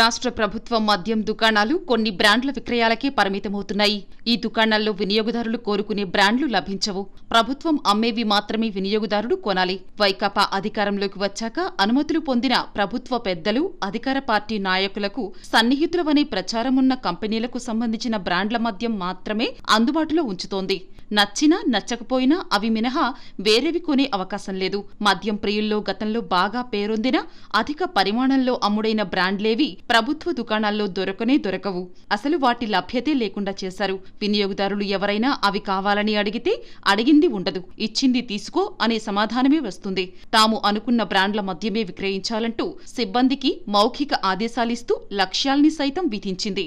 రాష్ట్ర ప్రభుత్వం మద్యం దుకాణాలు కొన్ని బ్రాండ్ల విక్రయాలకే పరిమితమవుతున్నాయి ఈ దుకాణాల్లో వినియోగదారులు కోరుకునే బ్రాండ్లు లభించవు ప్రభుత్వం అమ్మేవి మాత్రమే వినియోగదారుడు కొనాలి వైకాపా అధికారంలోకి వచ్చాక అనుమతులు పొందిన ప్రభుత్వ పెద్దలు అధికార పార్టీ నాయకులకు సన్నిహితులవనే ప్రచారమున్న కంపెనీలకు సంబంధించిన బ్రాండ్ల మద్యం మాత్రమే అందుబాటులో ఉంచుతోంది నచ్చినా నచ్చకపోయినా అవి మినహా వేరేవి కొనే అవకాశం లేదు మద్యం ప్రియుల్లో గతంలో బాగా పేరొందిన అధిక పరిమాణంలో అమ్ముడైన బ్రాండ్లేవి ప్రభుత్వ దుకాణాల్లో దొరకనే దొరకవు అసలు వాటి లభ్యతే లేకుండా చేశారు వినియోగదారులు ఎవరైనా అవి కావాలని అడిగితే అడిగింది ఉండదు ఇచ్చింది తీసుకో అనే సమాధానమే వస్తుంది తాము అనుకున్న బ్రాండ్ల మద్యమే విక్రయించాలంటూ సిబ్బందికి మౌఖిక ఆదేశాలిస్తూ లక్ష్యాల్ని సైతం విధించింది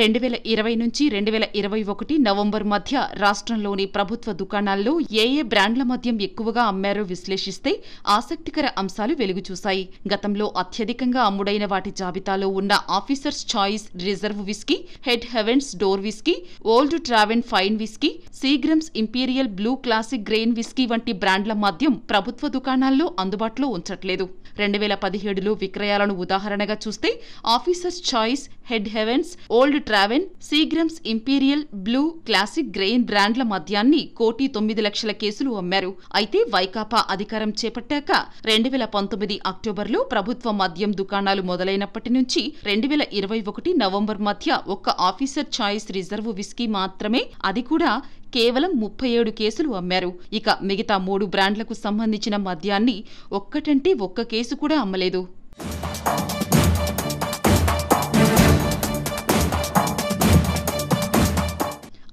రెండు వేల ఇరవై నుంచి రెండు వేల ఇరవై ఒకటి నవంబర్ మధ్య రాష్ట్రంలోని ప్రభుత్వ దుకాణాల్లో ఏ ఏ బ్రాండ్ల మద్యం ఎక్కువగా అమ్మారో విశ్లేషిస్తే ఆసక్తికర అంశాలు వెలుగుచూశాయి గతంలో అత్యధికంగా అమ్ముడైన వాటి జాబితాలో ఉన్న Officer's Choice Reserve whisky Head Heaven's Door whisky Old Tavern Fine whisky Seagram's Imperial Blue Classic Grain whisky వంటి బ్రాండ్ల మద్యం ప్రభుత్వ దుకాణాల్లో అందుబాటులో ఉంచట్లేదు రెండు వేల పదిహేడులో విక్రయాలను ఉదాహరణగా చూస్తే Officer's Choice Head Heaven's Old Tavern Seagram's Imperial Blue Classic Grain బ్రాండ్ల మద్యాన్ని కోటి తొమ్మిది లక్షల కేసులు అమ్మారు అయితే వైకాపా అధికారం చేపట్టాక రెండు వేల పంతొమ్మిది అక్టోబర్లో ప్రభుత్వ మద్యం దుకాణాలు మొదలైనప్పటి నుంచి రెండు వేల ఇరవై ఒకటి నవంబర్ మధ్య ఒక్క ఆఫీసర్ ఛాయిస్ రిజర్వ్ విస్కీ మాత్రమే అది కూడా కేవలం ముప్పై ఏడు కేసులు అమ్మారు ఇక మిగతా మూడు బ్రాండ్లకు సంబంధించిన మద్యాన్ని ఒక్కటంటే ఒక్క కేసు కూడా అమ్మలేదు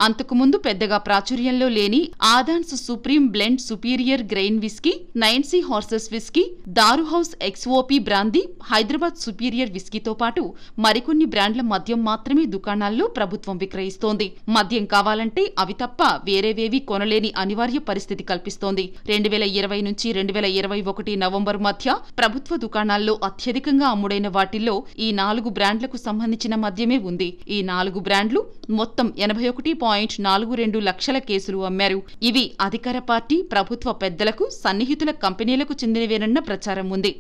అంతకుముందు పెద్దగా ప్రాచుర్యంలో లేని Adan's Supreme Blend Superior Grain whisky nine C Horses whisky Daru House XOP brandy Hyderabad Superior విస్కీతో పాటు మరికొన్ని బ్రాండ్ల మద్యం మాత్రమే దుకాణాల్లో ప్రభుత్వం విక్రయిస్తోంది మద్యం కావాలంటే అవి తప్ప వేరేవేవి కొనలేని అనివార్య పరిస్థితి కల్పిస్తోంది రెండు వేల ఇరవై నుంచి రెండు వేల ఇరవై ఒకటి నవంబర్ మధ్య ప్రభుత్వ దుకాణాల్లో అత్యధికంగా అమ్ముడైన వాటిల్లో ఈ నాలుగు బ్రాండ్లకు సంబంధించిన మద్యమే ఉంది ఈ నాలుగు బ్రాండ్లు మొత్తం ఎనభై ఒకటి పాయింట్ పాయింట్ నాలుగు రెండు లక్షల కేసులు అమ్మారు ఇవి అధికార పార్టీ ప్రభుత్వ పెద్దలకు సన్నిహితుల కంపెనీలకు చెందినవేనన్న ప్రచారం ఉంది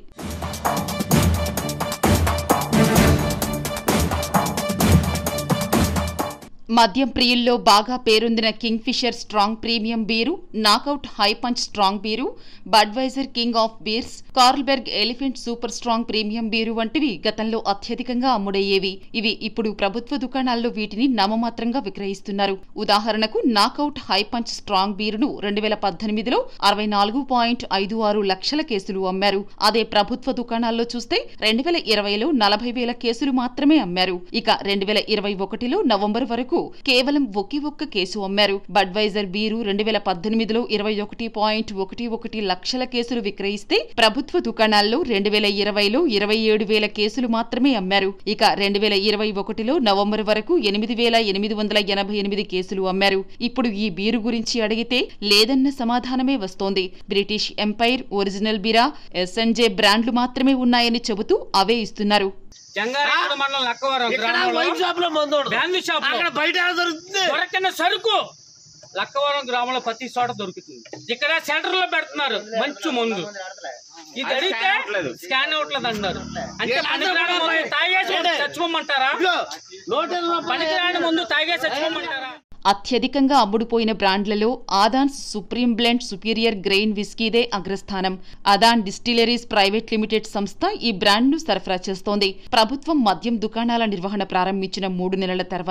మద్యం ప్రియుల్లో బాగా పేరొందిన Kingfisher Strong premium beer Knockout High Punch Strong beer Budweiser King of Beers Carlsberg Elephant Super strong premium beer వంటివి గతంలో అత్యధికంగా అమ్ముడయ్యేవి ఇవి ఇప్పుడు ప్రభుత్వ దుకాణాల్లో వీటిని నమమాత్రంగా విక్రయిస్తున్నారు ఉదాహరణకు నాకౌట్ హై పంచ్ స్ట్రాంగ్ బీరును రెండు వేల పద్దెనిమిదిలో అరవై నాలుగు పాయింట్ ఐదు ఆరు లక్షల కేసులు అమ్మారు అదే ప్రభుత్వ దుకాణాల్లో చూస్తే రెండు వేల ఇరవైలో నలభై వేల కేసులు మాత్రమే అమ్మారు ఇక రెండు వేల ఇరవై ఒకటిలో నవంబర్ వరకు కేవలం ఒకే ఒక్క కేసు అమ్మారు బడ్వైజర్ బీరు రెండు వేల పద్దెనిమిదిలో ఇరవై ఒకటి పాయింట్ ఒకటి ఒకటి లక్షల కేసులు విక్రయిస్తే ప్రభుత్వ దుకాణాల్లో రెండు వేల ఇరవైలో ఇరవై ఏడు వేల కేసులు మాత్రమే అమ్మారు ఇక రెండు వేల ఇరవై ఒకటిలో నవంబర్ వరకు ఎనిమిది వేల ఎనిమిది వందల ఎనభై ఎనిమిది కేసులు అమ్మారు ఇప్పుడు ఈ బీరు గురించి అడిగితే లేదన్న సమాధానమే వస్తోంది British Empire Original Bira SNJ బ్రాండ్లు మాత్రమే ఉన్నాయని చెబుతూ అవే ఇస్తున్నారు జంగారెడ్డి మండలం లక్కవరం షాప్ లో షాప్ అక్కడ బయట దొరుకుతుంది సరుకు లక్కవరం గ్రామంలో ప్రతి చోట దొరుకుతుంది ఇక్కడ సెంటర్ లో పెడుతున్నారు మంచి మందు ఇది అడిగితే స్కాన్ అవట్లేదు అంటున్నారు అంటే తాగేసి చచ్చిపోమంటారా పనికిరాని ముందు తాగేసి చచ్చిపోమంటారా అత్యధికంగా అమ్ముడుపోయిన బ్రాండ్లలో Adan Supreme Blend Superior Grain విస్కీదే అగ్రస్థానం అదాన్ డిస్టిలరీస్ ప్రైవేట్ లిమిటెడ్ సంస్థ ఈ బ్రాండ్ను సరఫరా చేస్తోంది ప్రభుత్వం మద్యం దుకాణాల నిర్వహణ ప్రారంభించిన మూడు నెలల తర్వాత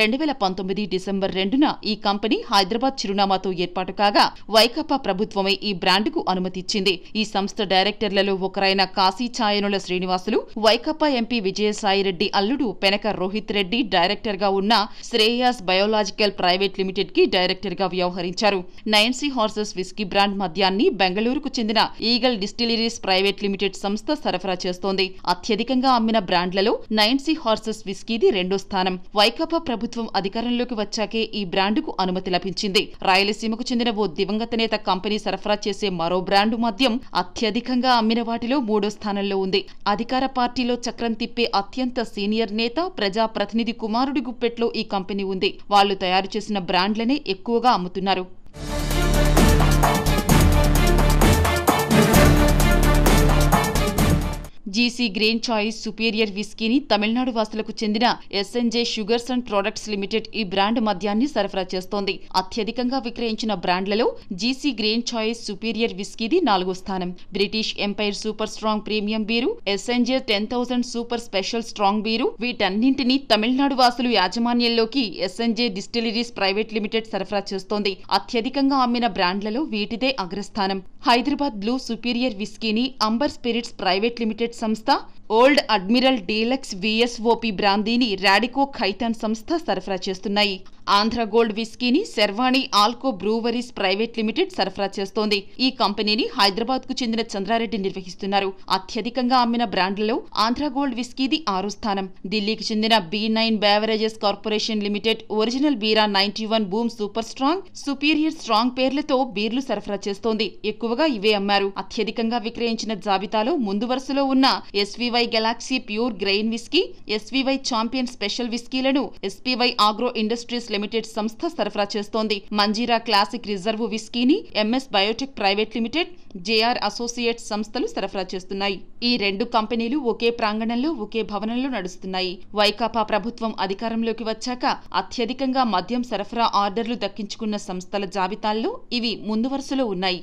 రెండు వేల పంతొమ్మిది డిసెంబర్ రెండున ఈ కంపెనీ హైదరాబాద్ చిరునామాతో ఏర్పాటు కాగా వైకాపా ప్రభుత్వమే ఈ బ్రాండ్కు అనుమతిచ్చింది ఈ సంస్థ డైరెక్టర్లలో ఒకరైన కాశీ ఛాయనుల శ్రీనివాసులు వైకాపా ఎంపీ విజయసాయిరెడ్డి అల్లుడు పెనక రోహిత్ రెడ్డి డైరెక్టర్గా ఉన్న శ్రేయాస్ బయోలాజికల్ ప్రైవేట్ లిమిటెడ్ కి డైరెక్టర్ గా వ్యవహరించారు నైన్సీ హార్సెస్ విస్కీ బ్రాండ్ మద్యాన్ని బెంగళూరుకు చెందిన ఈగల్ డిస్టిలరీస్ ప్రైవేట్ లిమిటెడ్ సంస్థ సరఫరా చేస్తోంది అత్యధికంగా అమ్మిన బ్రాండ్లలో నైన్సీ హార్సెస్ విస్కీది రెండో స్థానం వైకాపా ప్రభుత్వం అధికారంలోకి వచ్చాకే ఈ బ్రాండుకు అనుమతి లభించింది రాయలసీమకు చెందిన ఓ దివంగత నేత కంపెనీ సరఫరా చేసే మరో బ్రాండు మద్యం అత్యధికంగా అమ్మిన వాటిలో మూడో స్థానంలో ఉంది అధికార పార్టీలో చక్రం తిప్పే అత్యంత సీనియర్ నేత ప్రజాప్రతినిధి కుమారుడి గుప్పెట్లో ఈ కంపెనీ ఉంది వాళ్లు తయారు తయారు చేసిన బ్రాండ్లనే ఎక్కువగా అమ్ముతున్నారు జీసీ గ్రీన్ చాయిస్ సుపీరియర్ విస్కీని తమిళనాడు వాసులకు చెందిన SNJ sugars and products limited ఈ బ్రాండ్ మద్యాన్ని సరఫరా చేస్తోంది అత్యధికంగా విక్రయించిన బ్రాండ్లలో జీసీ గ్రీన్ చాయిస్ సుపీరియర్ విస్కీది నాలుగో స్థానం British empire super strong premium beer SNJ ten super special strong beer వీటన్నింటినీ తమిళనాడు వాసులు యాజమాన్యంలోకి ఎస్ఎన్జే డిస్టిలరీస్ ప్రైవేట్ లిమిటెడ్ సరఫరా చేస్తోంది అత్యధికంగా అమ్మిన బ్రాండ్లలో వీటిదే అగ్రస్థానం హైదరాబాద్ బ్లూ సుపీరియర్ విస్కీని అంబర్ స్పిరిట్స్ ప్రైవేట్ లిమిటెడ్ ಸಂಸ್ಥಾ ఓల్డ్ అడ్మిరల్ డీలక్స్ విఎస్ఓపి బ్రాందీని రాడికో ఖైతాన్ సంస్థ సరఫరా చేస్తున్నాయి ఆంధ్ర గోల్డ్ విస్కీని Sharvani Alco Breweries Private limited సరఫరా చేస్తోంది ఈ కంపెనీని హైదరాబాద్ కు చెందిన చంద్రారెడ్డి నిర్వహిస్తున్నారు అత్యధికంగా అమ్మిన బ్రాండ్లలో ఆంధ్ర గోల్డ్ విస్కీది ఆరో స్థానం ఢిల్లీకి చెందిన B nine Beverages Corporation Limited Original Bira ninety one Boom Super Strong Superior Strong పేర్లతో బీర్లు సరఫరా చేస్తోంది ఎక్కువగా ఇవే అమ్మారు అత్యధికంగా విక్రయించిన జాబితాలో ముందు వరుసలో ఉన్న SV SPY Galaxy Pure Grain whisky SPY Champion Special విస్కీలను ఎస్పీవై ఆగ్రో ఇండస్ట్రీస్ లిమిటెడ్ సంస్థ సరఫరా చేస్తోంది మంజీరా క్లాసిక్ రిజర్వ్ విస్కీని MS Biotech Private Limited JR Associates సంస్థలు సరఫరా చేస్తున్నాయి ఈ రెండు కంపెనీలు ఒకే ప్రాంగణంలో ఒకే భవనంలో నడుస్తున్నాయి వైకాపా ప్రభుత్వం అధికారంలోకి వచ్చాక అత్యధికంగా మద్యం సరఫరా ఆర్డర్లు దక్కించుకున్న సంస్థల జాబితాల్లో ఇవి ముందు వరుసలో ఉన్నాయి